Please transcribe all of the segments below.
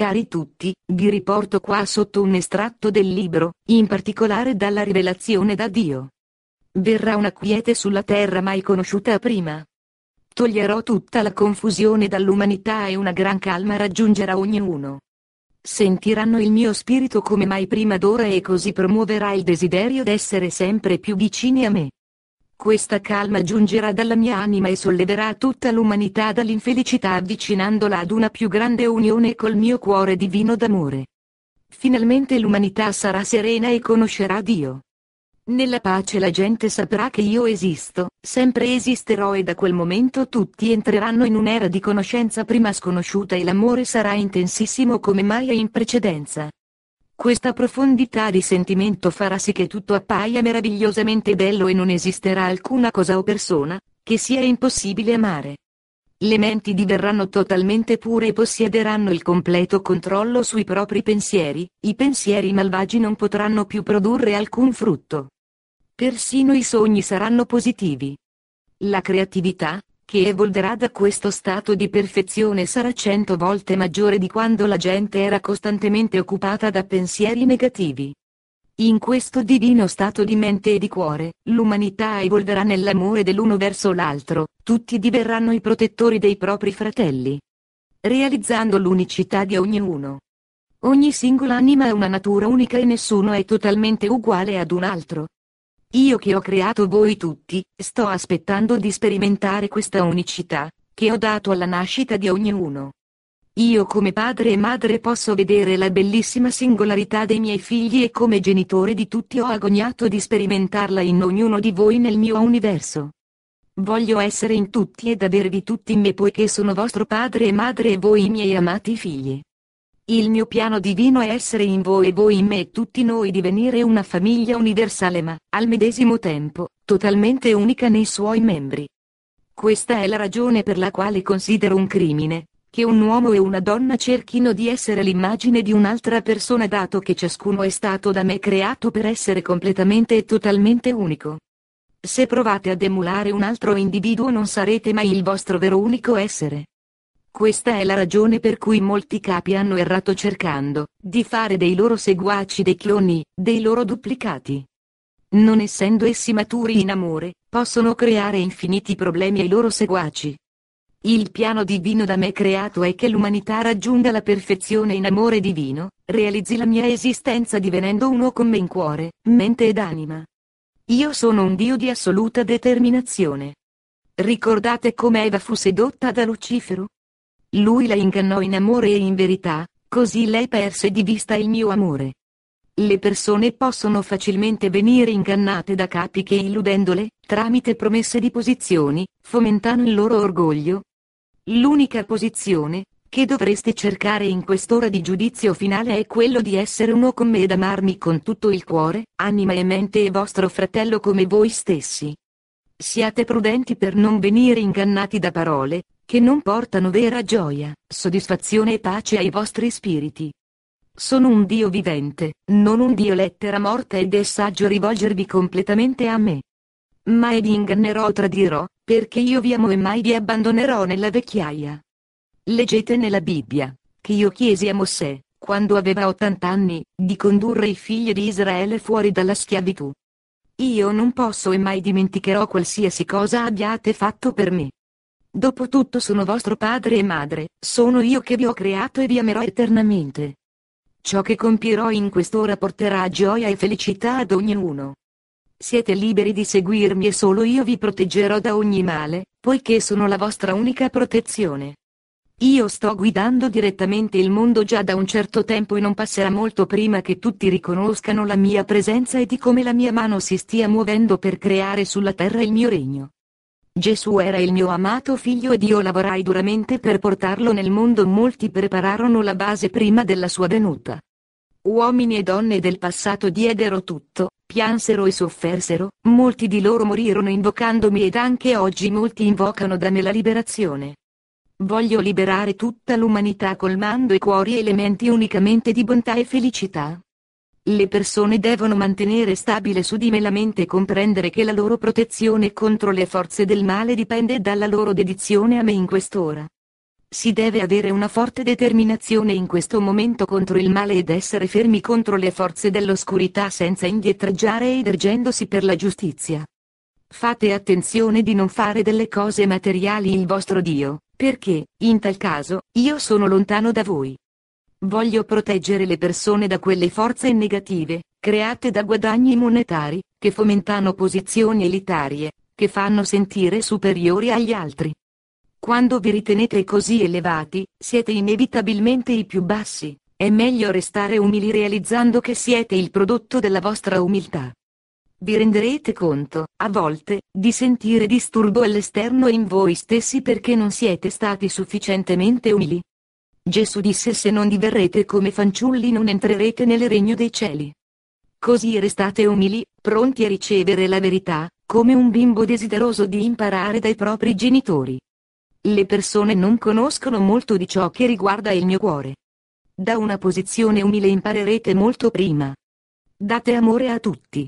Cari tutti, vi riporto qua sotto un estratto del libro, in particolare dalla rivelazione da Dio. Verrà una quiete sulla terra mai conosciuta prima. Toglierò tutta la confusione dall'umanità e una gran calma raggiungerà ognuno. Sentiranno il mio spirito come mai prima d'ora e così promuoverà il desiderio d'essere sempre più vicini a me. Questa calma giungerà dalla mia anima e solleverà tutta l'umanità dall'infelicità avvicinandola ad una più grande unione col mio cuore divino d'amore. Finalmente l'umanità sarà serena e conoscerà Dio. Nella pace la gente saprà che io esisto, sempre esisterò e da quel momento tutti entreranno in un'era di conoscenza prima sconosciuta e l'amore sarà intensissimo come mai in precedenza. Questa profondità di sentimento farà sì che tutto appaia meravigliosamente bello e non esisterà alcuna cosa o persona, che sia impossibile amare. Le menti diverranno totalmente pure e possiederanno il completo controllo sui propri pensieri, i pensieri malvagi non potranno più produrre alcun frutto. Persino i sogni saranno positivi. La creatività, che evolverà da questo stato di perfezione sarà cento volte maggiore di quando la gente era costantemente occupata da pensieri negativi. In questo divino stato di mente e di cuore, l'umanità evolverà nell'amore dell'uno verso l'altro, tutti diverranno i protettori dei propri fratelli. Realizzando l'unicità di ognuno. Ogni singola anima ha una natura unica e nessuno è totalmente uguale ad un altro, io che ho creato voi tutti, sto aspettando di sperimentare questa unicità, che ho dato alla nascita di ognuno. Io come padre e madre posso vedere la bellissima singolarità dei miei figli e come genitore di tutti ho agognato di sperimentarla in ognuno di voi nel mio universo. Voglio essere in tutti ed avervi tutti in me poiché sono vostro padre e madre e voi i miei amati figli. Il mio piano divino è essere in voi e voi in me e tutti noi divenire una famiglia universale ma, al medesimo tempo, totalmente unica nei suoi membri. Questa è la ragione per la quale considero un crimine, che un uomo e una donna cerchino di essere l'immagine di un'altra persona dato che ciascuno è stato da me creato per essere completamente e totalmente unico. Se provate ad emulare un altro individuo non sarete mai il vostro vero unico essere. Questa è la ragione per cui molti capi hanno errato cercando di fare dei loro seguaci dei cloni, dei loro duplicati. Non essendo essi maturi in amore, possono creare infiniti problemi ai loro seguaci. Il piano divino da me creato è che l'umanità raggiunga la perfezione in amore divino, realizzi la mia esistenza divenendo uno con me in cuore, mente ed anima. Io sono un Dio di assoluta determinazione. Ricordate come Eva fu sedotta da Lucifero? Lui la ingannò in amore e in verità, così lei perse di vista il mio amore. Le persone possono facilmente venire ingannate da capi che illudendole, tramite promesse di posizioni, fomentano il loro orgoglio. L'unica posizione, che dovreste cercare in quest'ora di giudizio finale è quello di essere uno con me ed amarmi con tutto il cuore, anima e mente e vostro fratello come voi stessi. Siate prudenti per non venire ingannati da parole, che non portano vera gioia, soddisfazione e pace ai vostri spiriti. Sono un Dio vivente, non un Dio lettera morta ed è saggio rivolgervi completamente a me. Mai vi ingannerò o tradirò, perché io vi amo e mai vi abbandonerò nella vecchiaia. Leggete nella Bibbia, che io chiesi a Mosè, quando aveva 80 anni, di condurre i figli di Israele fuori dalla schiavitù. Io non posso e mai dimenticherò qualsiasi cosa abbiate fatto per me. Dopotutto sono vostro padre e madre, sono io che vi ho creato e vi amerò eternamente. Ciò che compirò in quest'ora porterà gioia e felicità ad ognuno. Siete liberi di seguirmi e solo io vi proteggerò da ogni male, poiché sono la vostra unica protezione. Io sto guidando direttamente il mondo già da un certo tempo e non passerà molto prima che tutti riconoscano la mia presenza e di come la mia mano si stia muovendo per creare sulla terra il mio regno. Gesù era il mio amato figlio ed io lavorai duramente per portarlo nel mondo. Molti prepararono la base prima della sua venuta. Uomini e donne del passato diedero tutto, piansero e soffersero, molti di loro morirono invocandomi ed anche oggi molti invocano da me la liberazione. Voglio liberare tutta l'umanità colmando i cuori e le menti unicamente di bontà e felicità. Le persone devono mantenere stabile su di me la mente e comprendere che la loro protezione contro le forze del male dipende dalla loro dedizione a me in quest'ora. Si deve avere una forte determinazione in questo momento contro il male ed essere fermi contro le forze dell'oscurità senza indietreggiare ed ergendosi per la giustizia. Fate attenzione di non fare delle cose materiali il vostro Dio, perché, in tal caso, io sono lontano da voi. Voglio proteggere le persone da quelle forze negative, create da guadagni monetari, che fomentano posizioni elitarie, che fanno sentire superiori agli altri. Quando vi ritenete così elevati, siete inevitabilmente i più bassi, è meglio restare umili realizzando che siete il prodotto della vostra umiltà. Vi renderete conto, a volte, di sentire disturbo all'esterno e in voi stessi perché non siete stati sufficientemente umili. Gesù disse se non diverrete come fanciulli non entrerete nel regno dei cieli. Così restate umili, pronti a ricevere la verità, come un bimbo desideroso di imparare dai propri genitori. Le persone non conoscono molto di ciò che riguarda il mio cuore. Da una posizione umile imparerete molto prima. Date amore a tutti.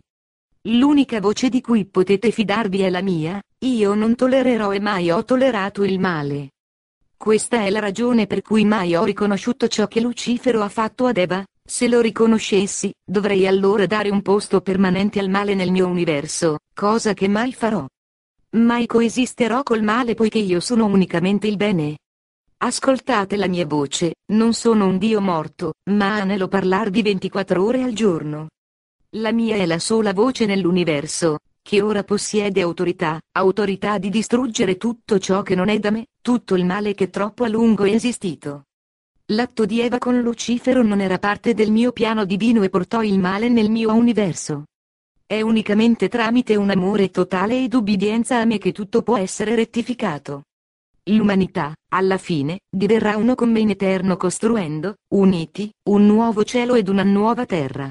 L'unica voce di cui potete fidarvi è la mia, io non tollererò e mai ho tollerato il male. Questa è la ragione per cui mai ho riconosciuto ciò che Lucifero ha fatto ad Eva. Se lo riconoscessi, dovrei allora dare un posto permanente al male nel mio universo, cosa che mai farò. Mai coesisterò col male poiché io sono unicamente il bene. Ascoltate la mia voce, non sono un Dio morto, ma anelo parlarvi 24 ore al giorno. La mia è la sola voce nell'universo, che ora possiede autorità, autorità di distruggere tutto ciò che non è da me, tutto il male che troppo a lungo è esistito. L'atto di Eva con Lucifero non era parte del mio piano divino e portò il male nel mio universo. È unicamente tramite un amore totale ed ubbidienza a me che tutto può essere rettificato. L'umanità, alla fine, diverrà uno con me in eterno costruendo, uniti, un nuovo cielo ed una nuova terra.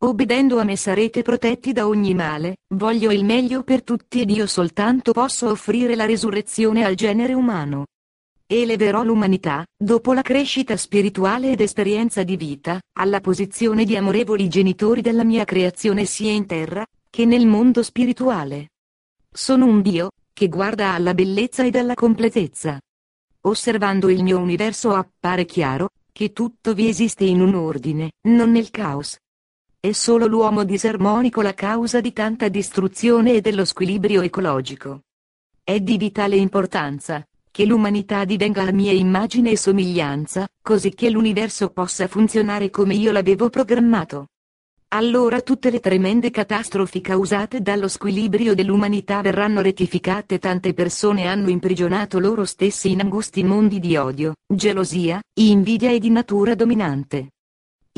Obbedendo a me sarete protetti da ogni male, voglio il meglio per tutti ed io soltanto posso offrire la resurrezione al genere umano. Eleverò l'umanità, dopo la crescita spirituale ed esperienza di vita, alla posizione di amorevoli genitori della mia creazione sia in terra, che nel mondo spirituale. Sono un Dio, che guarda alla bellezza ed alla completezza. Osservando il mio universo appare chiaro, che tutto vi esiste in un ordine, non nel caos, è solo l'uomo disarmonico la causa di tanta distruzione e dello squilibrio ecologico. È di vitale importanza, che l'umanità divenga la mia immagine e somiglianza, così che l'universo possa funzionare come io l'avevo programmato. Allora tutte le tremende catastrofi causate dallo squilibrio dell'umanità verranno rettificate tante persone hanno imprigionato loro stessi in angusti mondi di odio, gelosia, invidia e di natura dominante.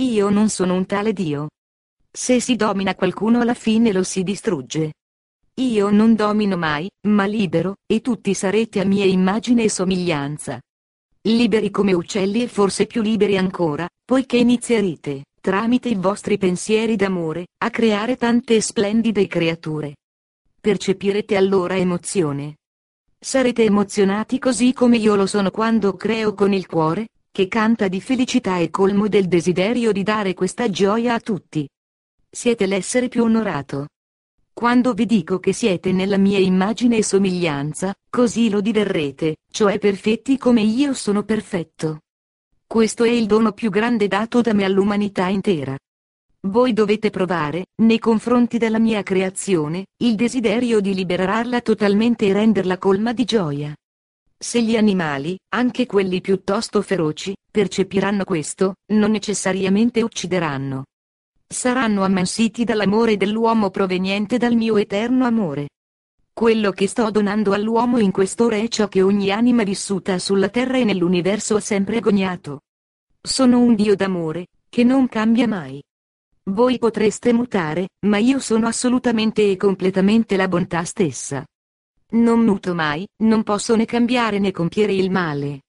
Io non sono un tale Dio, se si domina qualcuno alla fine lo si distrugge. Io non domino mai, ma libero, e tutti sarete a mia immagine e somiglianza. Liberi come uccelli e forse più liberi ancora, poiché inizierete, tramite i vostri pensieri d'amore, a creare tante splendide creature. Percepirete allora emozione. Sarete emozionati così come io lo sono quando creo con il cuore, che canta di felicità e colmo del desiderio di dare questa gioia a tutti siete l'essere più onorato. Quando vi dico che siete nella mia immagine e somiglianza, così lo diverrete, cioè perfetti come io sono perfetto. Questo è il dono più grande dato da me all'umanità intera. Voi dovete provare, nei confronti della mia creazione, il desiderio di liberarla totalmente e renderla colma di gioia. Se gli animali, anche quelli piuttosto feroci, percepiranno questo, non necessariamente uccideranno saranno ammansiti dall'amore dell'uomo proveniente dal mio eterno amore. Quello che sto donando all'uomo in quest'ora è ciò che ogni anima vissuta sulla terra e nell'universo ha sempre agognato. Sono un Dio d'amore, che non cambia mai. Voi potreste mutare, ma io sono assolutamente e completamente la bontà stessa. Non muto mai, non posso né cambiare né compiere il male.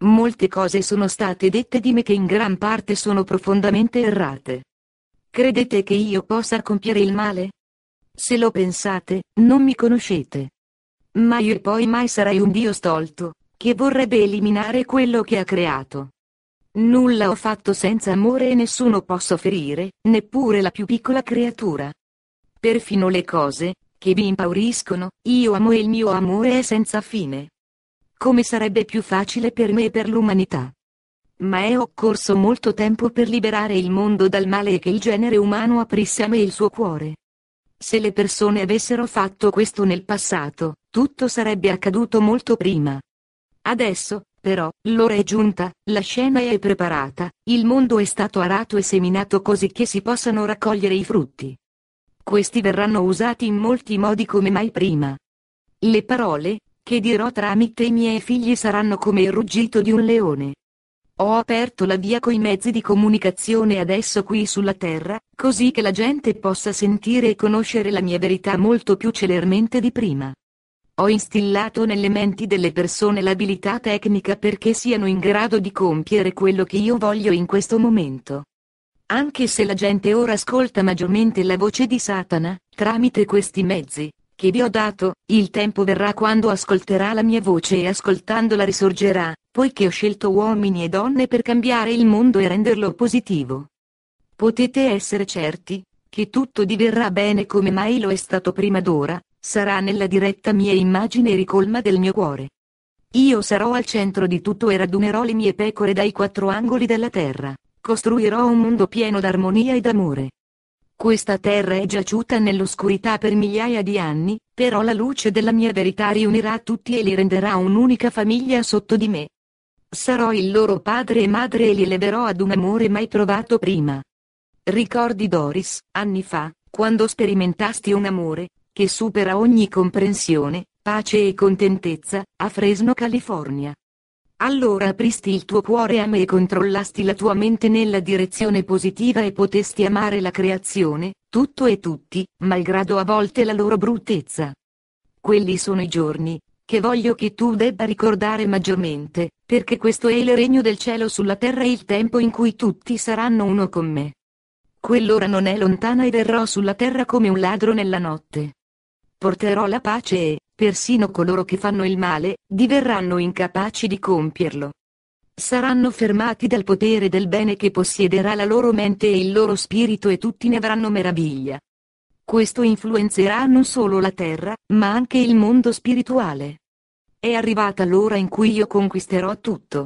Molte cose sono state dette di me che in gran parte sono profondamente errate. Credete che io possa compiere il male? Se lo pensate, non mi conoscete. Ma io poi mai sarei un Dio stolto, che vorrebbe eliminare quello che ha creato. Nulla ho fatto senza amore e nessuno posso ferire, neppure la più piccola creatura. Perfino le cose, che vi impauriscono, io amo e il mio amore è senza fine. Come sarebbe più facile per me e per l'umanità ma è occorso molto tempo per liberare il mondo dal male e che il genere umano aprisse a me il suo cuore. Se le persone avessero fatto questo nel passato, tutto sarebbe accaduto molto prima. Adesso, però, l'ora è giunta, la scena è preparata, il mondo è stato arato e seminato così che si possano raccogliere i frutti. Questi verranno usati in molti modi come mai prima. Le parole, che dirò tramite i miei figli saranno come il ruggito di un leone. Ho aperto la via coi mezzi di comunicazione adesso qui sulla Terra, così che la gente possa sentire e conoscere la mia verità molto più celermente di prima. Ho instillato nelle menti delle persone l'abilità tecnica perché siano in grado di compiere quello che io voglio in questo momento. Anche se la gente ora ascolta maggiormente la voce di Satana, tramite questi mezzi, che vi ho dato, il tempo verrà quando ascolterà la mia voce e ascoltandola risorgerà, poiché ho scelto uomini e donne per cambiare il mondo e renderlo positivo. Potete essere certi, che tutto diverrà bene come mai lo è stato prima d'ora, sarà nella diretta mia immagine e ricolma del mio cuore. Io sarò al centro di tutto e radunerò le mie pecore dai quattro angoli della terra, costruirò un mondo pieno d'armonia e d'amore. Questa terra è giaciuta nell'oscurità per migliaia di anni, però la luce della mia verità riunirà tutti e li renderà un'unica famiglia sotto di me. Sarò il loro padre e madre e li leverò ad un amore mai provato prima. Ricordi Doris, anni fa, quando sperimentasti un amore, che supera ogni comprensione, pace e contentezza, a Fresno, California. Allora apristi il tuo cuore a me e controllasti la tua mente nella direzione positiva e potesti amare la creazione, tutto e tutti, malgrado a volte la loro bruttezza. Quelli sono i giorni, che voglio che tu debba ricordare maggiormente, perché questo è il regno del cielo sulla terra e il tempo in cui tutti saranno uno con me. Quell'ora non è lontana e verrò sulla terra come un ladro nella notte. Porterò la pace e, Persino coloro che fanno il male, diverranno incapaci di compierlo. Saranno fermati dal potere del bene che possiederà la loro mente e il loro spirito e tutti ne avranno meraviglia. Questo influenzerà non solo la terra, ma anche il mondo spirituale. È arrivata l'ora in cui io conquisterò tutto.